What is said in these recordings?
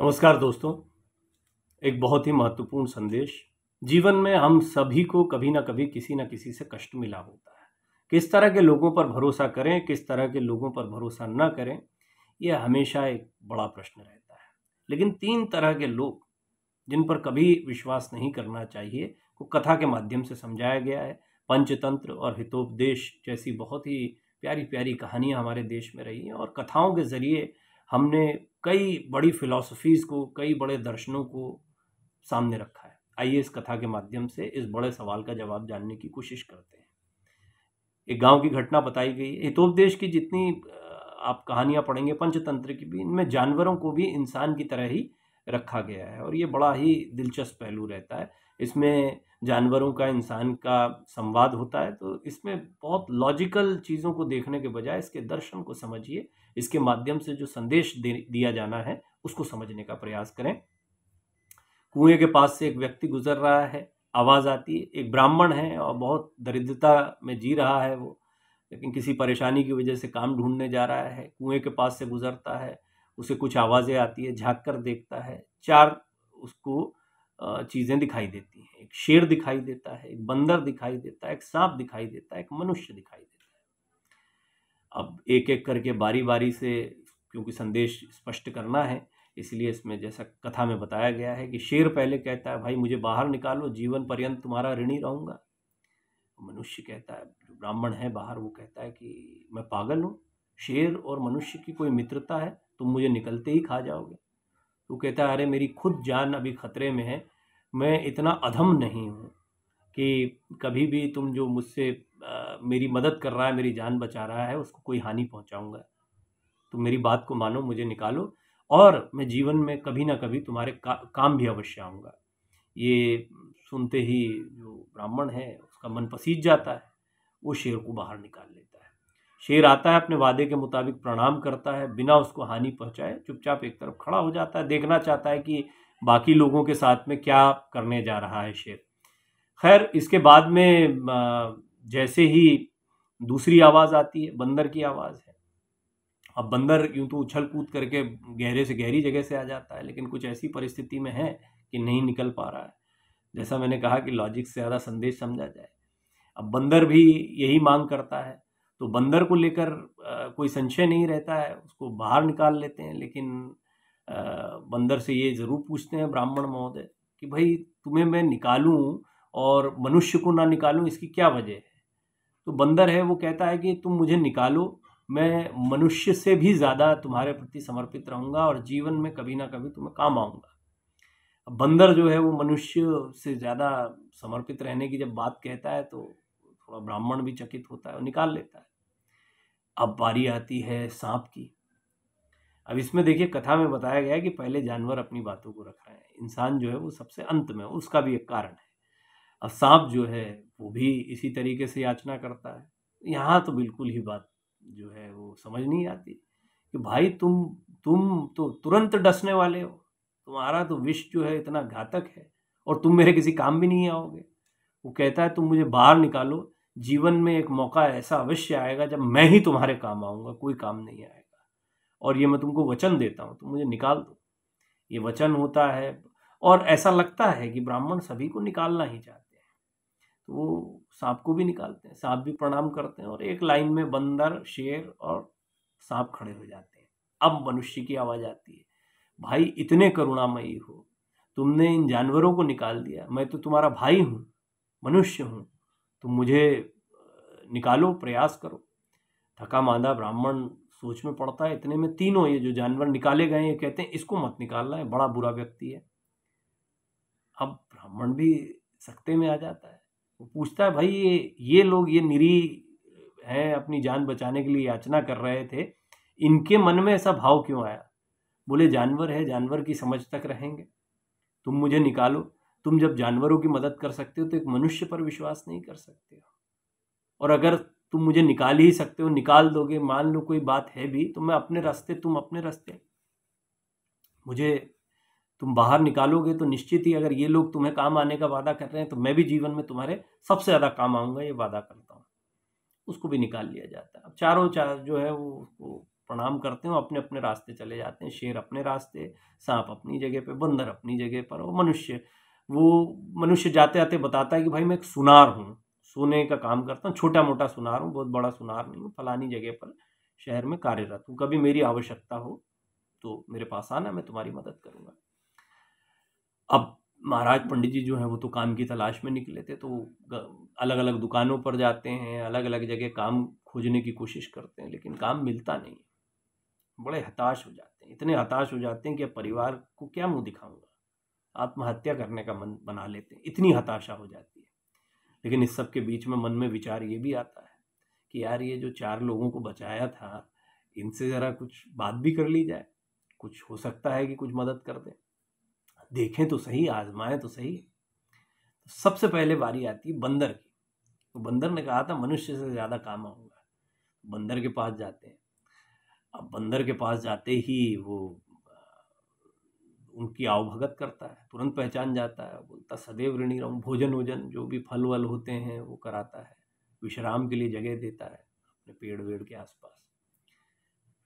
नमस्कार दोस्तों एक बहुत ही महत्वपूर्ण संदेश जीवन में हम सभी को कभी ना कभी किसी ना किसी से कष्ट मिला होता है किस तरह के लोगों पर भरोसा करें किस तरह के लोगों पर भरोसा ना करें यह हमेशा एक बड़ा प्रश्न रहता है लेकिन तीन तरह के लोग जिन पर कभी विश्वास नहीं करना चाहिए को कथा के माध्यम से समझाया गया है पंचतंत्र और हितोपदेश जैसी बहुत ही प्यारी प्यारी कहानियाँ हमारे देश में रही हैं और कथाओं के ज़रिए हमने कई बड़ी फिलॉसफीज़ को कई बड़े दर्शनों को सामने रखा है आइए इस कथा के माध्यम से इस बड़े सवाल का जवाब जानने की कोशिश करते हैं एक गांव की घटना बताई गई हितोपदेश की जितनी आप कहानियां पढ़ेंगे पंचतंत्र की भी इनमें जानवरों को भी इंसान की तरह ही रखा गया है और ये बड़ा ही दिलचस्प पहलू रहता है इसमें जानवरों का इंसान का संवाद होता है तो इसमें बहुत लॉजिकल चीज़ों को देखने के बजाय इसके दर्शन को समझिए इसके माध्यम से जो संदेश दिया जाना है उसको समझने का प्रयास करें कुएं के पास से एक व्यक्ति गुजर रहा है आवाज़ आती है एक ब्राह्मण है और बहुत दरिद्रता में जी रहा है वो लेकिन किसी परेशानी की वजह से काम ढूंढने जा रहा है कुएं के पास से गुजरता है उसे कुछ आवाज़ें आती है झाँक कर देखता है चार उसको चीज़ें दिखाई देती हैं एक शेर दिखाई देता है एक बंदर दिखाई देता है एक सांप दिखाई देता है एक मनुष्य दिखाई देता है अब एक एक करके बारी बारी से क्योंकि संदेश स्पष्ट करना है इसलिए इसमें जैसा कथा में बताया गया है कि शेर पहले कहता है भाई मुझे बाहर निकालो जीवन पर्यंत तुम्हारा ऋणी रहूँगा मनुष्य कहता है जो ब्राह्मण है बाहर वो कहता है कि मैं पागल हूँ शेर और मनुष्य की कोई मित्रता है तुम मुझे निकलते ही खा जाओगे वो कहता है अरे मेरी खुद जान अभी खतरे में है मैं इतना अधम नहीं हूँ कि कभी भी तुम जो मुझसे मेरी मदद कर रहा है मेरी जान बचा रहा है उसको कोई हानि पहुँचाऊँगा तुम मेरी बात को मानो मुझे निकालो और मैं जीवन में कभी ना कभी तुम्हारे का, काम भी अवश्य आऊँगा ये सुनते ही जो ब्राह्मण है उसका मन पसीज जाता है वो शेर को बाहर निकाल शेर आता है अपने वादे के मुताबिक प्रणाम करता है बिना उसको हानि पहुंचाए चुपचाप एक तरफ खड़ा हो जाता है देखना चाहता है कि बाकी लोगों के साथ में क्या करने जा रहा है शेर खैर इसके बाद में जैसे ही दूसरी आवाज़ आती है बंदर की आवाज़ है अब बंदर यूँ तो उछल कूद करके गहरे से गहरी जगह से आ जाता है लेकिन कुछ ऐसी परिस्थिति में है कि नहीं निकल पा रहा है जैसा मैंने कहा कि लॉजिक से ज़्यादा संदेश समझा जाए अब बंदर भी यही मांग करता है तो बंदर को लेकर कोई संशय नहीं रहता है उसको बाहर निकाल लेते हैं लेकिन बंदर से ये ज़रूर पूछते हैं ब्राह्मण महोदय कि भाई तुम्हें मैं निकालूं और मनुष्य को ना निकालूं इसकी क्या वजह है तो बंदर है वो कहता है कि तुम मुझे निकालो मैं मनुष्य से भी ज़्यादा तुम्हारे प्रति समर्पित रहूँगा और जीवन में कभी ना कभी तुम्हें काम आऊँगा बंदर जो है वो मनुष्य से ज़्यादा समर्पित रहने की जब बात कहता है तो थोड़ा ब्राह्मण भी चकित होता है और निकाल लेता है अब बारी आती है सांप की अब इसमें देखिए कथा में बताया गया है कि पहले जानवर अपनी बातों को रख रहे हैं इंसान जो है वो सबसे अंत में उसका भी एक कारण है अब सांप जो है वो भी इसी तरीके से याचना करता है यहाँ तो बिल्कुल ही बात जो है वो समझ नहीं आती कि भाई तुम तुम तो तुरंत डसने वाले हो तुम्हारा तो विष जो है इतना घातक है और तुम मेरे किसी काम भी नहीं आओगे वो कहता है तुम मुझे बाहर निकालो जीवन में एक मौका ऐसा अवश्य आएगा जब मैं ही तुम्हारे काम आऊँगा कोई काम नहीं आएगा और ये मैं तुमको वचन देता हूँ तुम मुझे निकाल दो ये वचन होता है और ऐसा लगता है कि ब्राह्मण सभी को निकालना ही चाहते हैं तो वो सांप को भी निकालते हैं सांप भी प्रणाम करते हैं और एक लाइन में बंदर शेर और सांप खड़े हो जाते हैं अब मनुष्य की आवाज़ आती है भाई इतने करुणामयी हो तुमने इन जानवरों को निकाल दिया मैं तो तुम्हारा भाई हूँ मनुष्य हूँ तो मुझे निकालो प्रयास करो थका मांदा ब्राह्मण सोच में पड़ता है इतने में तीनों ये जो जानवर निकाले गए हैं कहते हैं इसको मत निकालना है बड़ा बुरा व्यक्ति है अब ब्राह्मण भी सकते में आ जाता है वो पूछता है भाई ये ये लोग ये निरी हैं अपनी जान बचाने के लिए याचना कर रहे थे इनके मन में ऐसा भाव क्यों आया बोले जानवर है जानवर की समझ तक रहेंगे तुम मुझे निकालो तुम जब जानवरों की मदद कर सकते हो तो एक मनुष्य पर विश्वास नहीं कर सकते हो और अगर तुम मुझे निकाल ही सकते हो निकाल दोगे मान लो कोई बात है भी तो मैं अपने रास्ते तुम अपने रास्ते मुझे तुम बाहर निकालोगे तो निश्चित ही अगर ये लोग तुम्हें काम आने का वादा कर रहे हैं तो मैं भी जीवन में तुम्हारे सबसे ज़्यादा काम आऊँगा ये वादा करता हूँ उसको भी निकाल लिया जाता है अब चारों चार जो है वो उसको प्रणाम करते हैं अपने अपने रास्ते चले जाते हैं शेर अपने रास्ते सांप अपनी जगह पर बंदर अपनी जगह पर और मनुष्य वो मनुष्य जाते आते बताता है कि भाई मैं एक सुनार हूँ सोने का काम करता हूँ छोटा मोटा सुनार हूँ बहुत बड़ा सुनार नहीं हूँ फलानी जगह पर शहर में कार्यरत हूँ कभी मेरी आवश्यकता हो तो मेरे पास आना मैं तुम्हारी मदद करूँगा अब महाराज पंडित जी जो हैं वो तो काम की तलाश में निकले थे तो अलग अलग दुकानों पर जाते हैं अलग अलग जगह काम खोजने की कोशिश करते हैं लेकिन काम मिलता नहीं बड़े हताश हो जाते हैं इतने हताश हो जाते हैं कि परिवार को क्या मुँह दिखाऊंगा आत्महत्या करने का मन बना लेते हैं इतनी हताशा हो जाती है लेकिन इस सब के बीच में मन में विचार ये भी आता है कि यार ये जो चार लोगों को बचाया था इनसे ज़रा कुछ बात भी कर ली जाए कुछ हो सकता है कि कुछ मदद कर दें देखें तो सही आजमाएं तो सही तो सबसे पहले बारी आती है बंदर की तो बंदर ने कहा था मनुष्य से ज़्यादा काम आऊँगा बंदर के पास जाते हैं अब बंदर के पास जाते ही वो उनकी आवभगत करता है तुरंत पहचान जाता है बोलता सदैव ऋणी रहूँ भोजन वोजन जो भी फल वल होते हैं वो कराता है विश्राम के लिए जगह देता है अपने पेड़ वेड़ के आसपास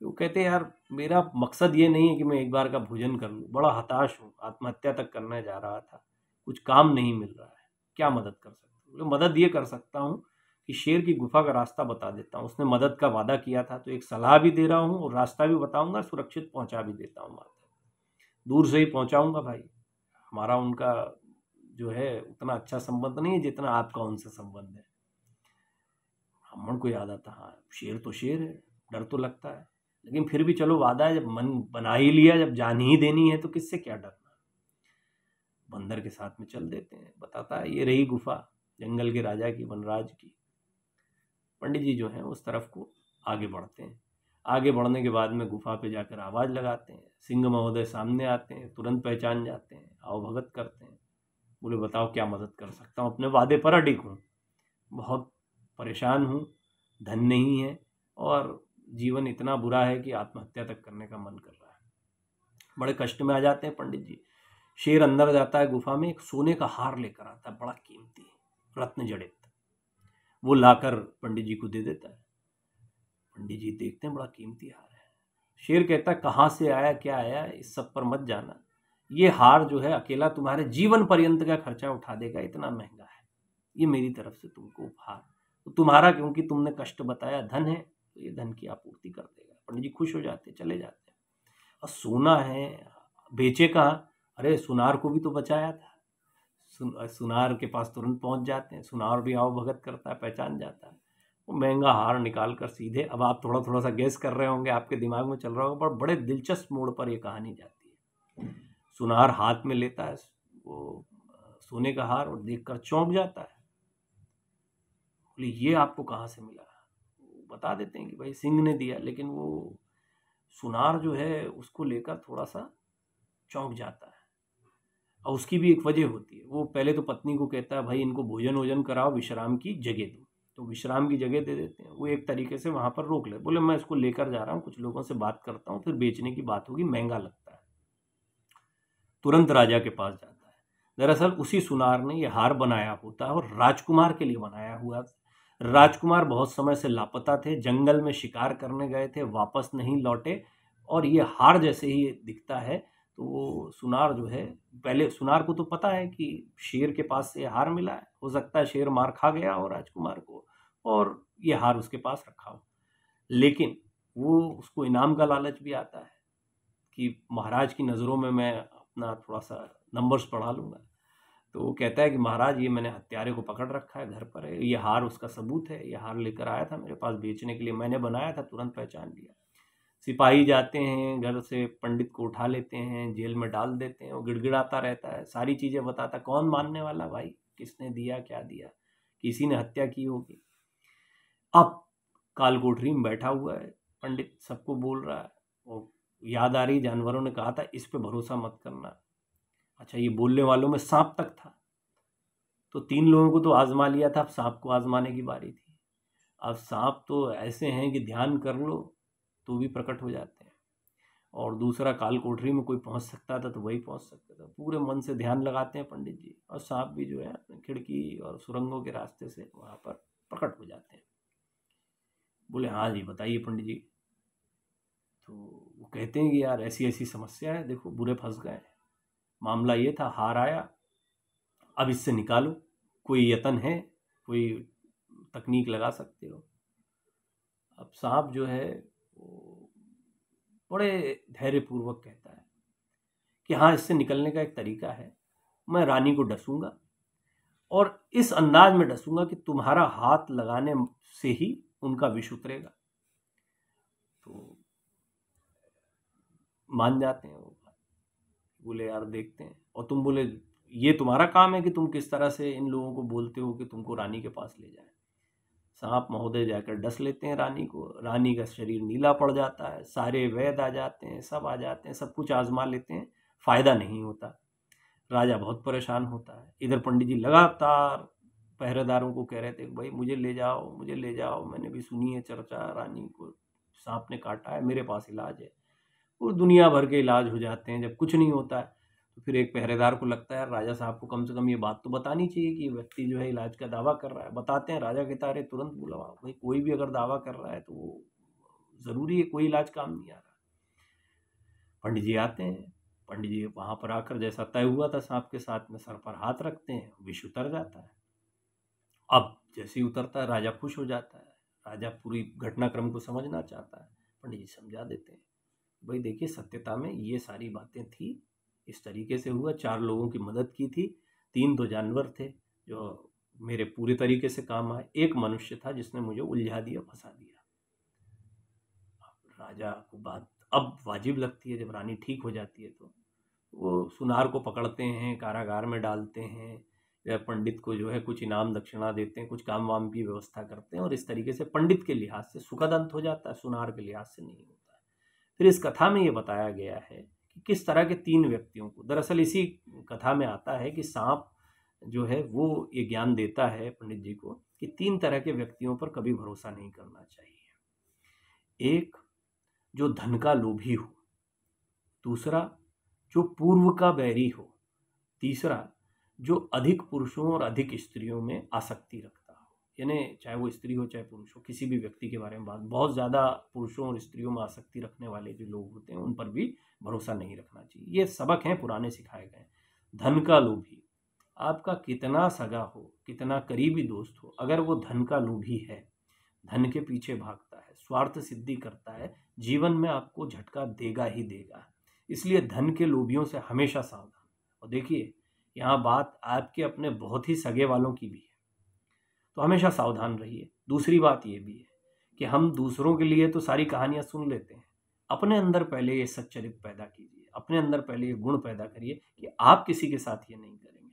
वो कहते हैं यार मेरा मकसद ये नहीं है कि मैं एक बार का भोजन कर लूँ बड़ा हताश हूँ आत्महत्या तक करने जा रहा था कुछ काम नहीं मिल रहा है क्या मदद कर सकता हूँ मदद ये कर सकता हूँ कि शेर की गुफा का रास्ता बता देता हूँ उसने मदद का वादा किया था तो एक सलाह भी दे रहा हूँ और रास्ता भी बताऊँगा सुरक्षित पहुँचा भी देता हूँ माता दूर से ही पहुंचाऊंगा भाई हमारा उनका जो है उतना अच्छा संबंध नहीं है जितना आपका उनसे संबंध है ब्राह्मण को याद आता हाँ शेर तो शेर है डर तो लगता है लेकिन फिर भी चलो वादा है जब मन बना ही लिया जब जान ही देनी है तो किससे क्या डरना बंदर के साथ में चल देते हैं बताता है ये रही गुफा जंगल के राजा की वनराज की पंडित जी जो हैं उस तरफ को आगे बढ़ते हैं आगे बढ़ने के बाद में गुफा पे जाकर आवाज़ लगाते हैं सिंह महोदय सामने आते हैं तुरंत पहचान जाते हैं अवभगत करते हैं बोले बताओ क्या मदद कर सकता हूँ अपने वादे पर अडिक हूँ बहुत परेशान हूँ धन नहीं है और जीवन इतना बुरा है कि आत्महत्या तक करने का मन कर रहा है बड़े कष्ट में आ जाते हैं पंडित जी शेर अंदर जाता है गुफा में एक सोने का हार लेकर आता है बड़ा कीमती रत्न जड़ित वो लाकर पंडित जी को दे देता है पंडित जी देखते हैं बड़ा कीमती हार है शेर कहता है कहाँ से आया क्या आया इस सब पर मत जाना ये हार जो है अकेला तुम्हारे जीवन पर्यंत का खर्चा उठा देगा इतना महंगा है ये मेरी तरफ से तुमको उपहार तो तुम्हारा क्योंकि तुमने कष्ट बताया धन है तो ये धन की आपूर्ति कर देगा पंडित जी खुश हो जाते चले जाते हैं और सोना है बेचे कहाँ अरे सुनार को भी तो बचाया था सुन, सुनार के पास तुरंत पहुंच जाते हैं सुनार भी आओ भगत करता है पहचान जाता है महंगा हार निकाल कर सीधे अब आप थोड़ा थोड़ा सा गैस कर रहे होंगे आपके दिमाग में चल रहा होगा पर बड़े दिलचस्प मोड़ पर यह कहानी जाती है सुनार हाथ में लेता है वो सोने का हार और देखकर चौंक जाता है बोले ये आपको कहाँ से मिला बता देते हैं कि भाई सिंह ने दिया लेकिन वो सुनार जो है उसको लेकर थोड़ा सा चौंक जाता है और उसकी भी एक वजह होती है वो पहले तो पत्नी को कहता है भाई इनको भोजन वोजन कराओ विश्राम की जगह दो तो विश्राम की जगह दे देते हैं वो एक तरीके से वहाँ पर रोक ले बोले मैं इसको लेकर जा रहा हूँ कुछ लोगों से बात करता हूँ फिर बेचने की बात होगी महंगा लगता है तुरंत राजा के पास जाता है दरअसल उसी सुनार ने यह हार बनाया होता है और राजकुमार के लिए बनाया हुआ राजकुमार बहुत समय से लापता थे जंगल में शिकार करने गए थे वापस नहीं लौटे और ये हार जैसे ही दिखता है तो वो सुनार जो है पहले सुनार को तो पता है कि शेर के पास से हार मिला है हो सकता है शेर मार खा गया हो राजकुमार को और ये हार उसके पास रखा हो लेकिन वो उसको इनाम का लालच भी आता है कि महाराज की नज़रों में मैं अपना थोड़ा सा नंबर्स पढ़ा लूँगा तो वो कहता है कि महाराज ये मैंने हत्यारे को पकड़ रखा है घर पर है ये हार उसका सबूत है ये हार लेकर आया था मेरे पास बेचने के लिए मैंने बनाया था तुरंत पहचान लिया सिपाही जाते हैं घर से पंडित को उठा लेते हैं जेल में डाल देते हैं वो गिड़गिड़ाता रहता है सारी चीज़ें बताता कौन मानने वाला भाई किसने दिया क्या दिया किसी ने हत्या की होगी अब काल कोठरी में बैठा हुआ है पंडित सबको बोल रहा है और याद आ रही जानवरों ने कहा था इस पे भरोसा मत करना अच्छा ये बोलने वालों में सांप तक था तो तीन लोगों को तो आजमा लिया था अब सांप को आजमाने की बारी थी अब सांप तो ऐसे हैं कि ध्यान कर लो तो भी प्रकट हो जाते हैं और दूसरा काल कोठरी में कोई पहुंच सकता था तो वही पहुंच सकता था पूरे मन से ध्यान लगाते हैं पंडित जी और सांप भी जो है खिड़की और सुरंगों के रास्ते से वहाँ पर बोले हाँ जी बताइए पंडित जी तो वो कहते हैं कि यार ऐसी ऐसी समस्या है देखो बुरे फंस गए मामला ये था हार आया अब इससे निकालो कोई यतन है कोई तकनीक लगा सकते हो अब सांप जो है वो बड़े धैर्यपूर्वक कहता है कि हाँ इससे निकलने का एक तरीका है मैं रानी को डसूंगा और इस अंदाज में डसूंगा कि तुम्हारा हाथ लगाने से ही उनका विष उतरेगा तो मान जाते हैं वो बोले यार देखते हैं और तुम बोले ये तुम्हारा काम है कि तुम किस तरह से इन लोगों को बोलते हो कि तुमको रानी के पास ले जाए सांप महोदय जाकर डस लेते हैं रानी को रानी का शरीर नीला पड़ जाता है सारे वैद आ जाते हैं सब आ जाते हैं सब कुछ आजमा लेते हैं फ़ायदा नहीं होता राजा बहुत परेशान होता है इधर पंडित जी लगातार पहरेदारों को कह रहे थे भाई मुझे ले जाओ मुझे ले जाओ मैंने भी सुनी है चर्चा रानी को सांप ने काटा है मेरे पास इलाज है और दुनिया भर के इलाज हो जाते हैं जब कुछ नहीं होता है तो फिर एक पहरेदार को लगता है राजा साहब को कम से कम ये बात तो बतानी चाहिए कि व्यक्ति जो है इलाज का दावा कर रहा है बताते हैं राजा के तारे तुरंत बुलवाओ भाई कोई भी अगर दावा कर रहा है तो वो ज़रूरी है कोई इलाज काम नहीं आ रहा पंडित जी आते हैं पंडित जी वहाँ पर आकर जैसा तय हुआ था सांप के साथ में सर पर हाथ रखते हैं विष उतर जाता है अब जैसे ही उतरता है राजा खुश हो जाता है राजा पूरी घटनाक्रम को समझना चाहता है पंडित जी समझा देते हैं भाई देखिए सत्यता में ये सारी बातें थी इस तरीके से हुआ चार लोगों की मदद की थी तीन दो जानवर थे जो मेरे पूरे तरीके से काम आए एक मनुष्य था जिसने मुझे उलझा दिया फंसा दिया राजा को बात अब वाजिब लगती है जब रानी ठीक हो जाती है तो वो सुनार को पकड़ते हैं कारागार में डालते हैं पंडित को जो है कुछ इनाम दक्षिणा देते हैं कुछ काम वाम की व्यवस्था करते हैं और इस तरीके से पंडित के लिहाज से सुखद अंत हो जाता है सुनार के लिहाज से नहीं होता है फिर इस कथा में ये बताया गया है कि किस तरह के तीन व्यक्तियों को दरअसल इसी कथा में आता है कि सांप जो है वो ये ज्ञान देता है पंडित जी को कि तीन तरह के व्यक्तियों पर कभी भरोसा नहीं करना चाहिए एक जो धन का लोभी हो दूसरा जो पूर्व का बैरी हो तीसरा जो अधिक पुरुषों और अधिक स्त्रियों में आसक्ति रखता हो यानी चाहे वो स्त्री हो चाहे पुरुष हो किसी भी व्यक्ति के बारे में बात बहुत ज़्यादा पुरुषों और स्त्रियों में आसक्ति रखने वाले जो लोग होते हैं उन पर भी भरोसा नहीं रखना चाहिए ये सबक हैं पुराने सिखाए गए धन का लोभी आपका कितना सगा हो कितना करीबी दोस्त हो अगर वो धन का लोभी है धन के पीछे भागता है स्वार्थ सिद्धि करता है जीवन में आपको झटका देगा ही देगा इसलिए धन के लोभियों से हमेशा सावधान और देखिए यहाँ बात आपके अपने बहुत ही सगे वालों की भी है तो हमेशा सावधान रहिए दूसरी बात ये भी है कि हम दूसरों के लिए तो सारी कहानियाँ सुन लेते हैं अपने अंदर पहले ये सच्चरित पैदा कीजिए अपने अंदर पहले ये गुण पैदा करिए कि आप किसी के साथ ये नहीं करेंगे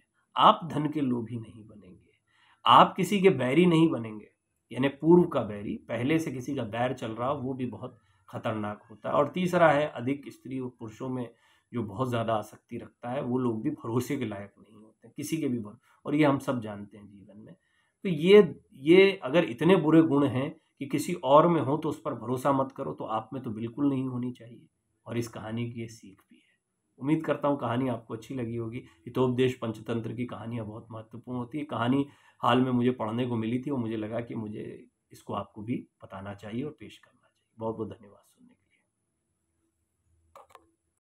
आप धन के लोभी नहीं बनेंगे आप किसी के बैरी नहीं बनेंगे यानी पूर्व का बैरी पहले से किसी का बैर चल रहा हो वो भी बहुत खतरनाक होता है और तीसरा है अधिक स्त्री और पुरुषों में जो बहुत ज़्यादा आसक्ति रखता है वो लोग भी भरोसे के लायक नहीं होते किसी के भी और ये हम सब जानते हैं जीवन में तो ये ये अगर इतने बुरे गुण हैं कि किसी और में हो तो उस पर भरोसा मत करो तो आप में तो बिल्कुल नहीं होनी चाहिए और इस कहानी की ये सीख भी है उम्मीद करता हूँ कहानी आपको अच्छी लगी होगी हितोपदेश पंचतंत्र की कहानियाँ बहुत महत्वपूर्ण होती है कहानी हाल में मुझे पढ़ने को मिली थी और मुझे लगा कि मुझे इसको आपको भी बताना चाहिए और पेश करना चाहिए बहुत बहुत धन्यवाद